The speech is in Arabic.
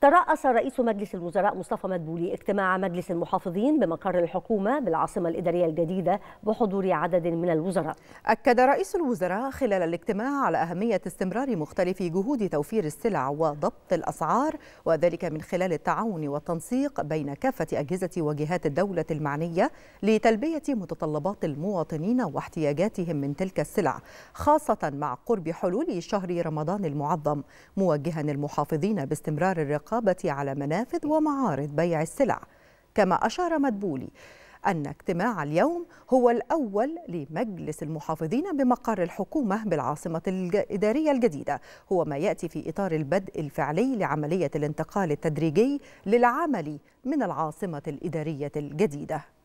ترأس رئيس مجلس الوزراء مصطفى مدبولي اجتماع مجلس المحافظين بمقر الحكومة بالعاصمة الإدارية الجديدة بحضور عدد من الوزراء أكد رئيس الوزراء خلال الاجتماع على أهمية استمرار مختلف جهود توفير السلع وضبط الأسعار وذلك من خلال التعاون والتنسيق بين كافة أجهزة وجهات الدولة المعنية لتلبية متطلبات المواطنين واحتياجاتهم من تلك السلع خاصة مع قرب حلول شهر رمضان المعظم موجها المحافظين باستمرار الرقابة الرقابة على منافذ ومعارض بيع السلع كما أشار مدبولي أن اجتماع اليوم هو الأول لمجلس المحافظين بمقر الحكومة بالعاصمة الإدارية الجديدة هو ما يأتي في إطار البدء الفعلي لعملية الانتقال التدريجي للعمل من العاصمة الإدارية الجديدة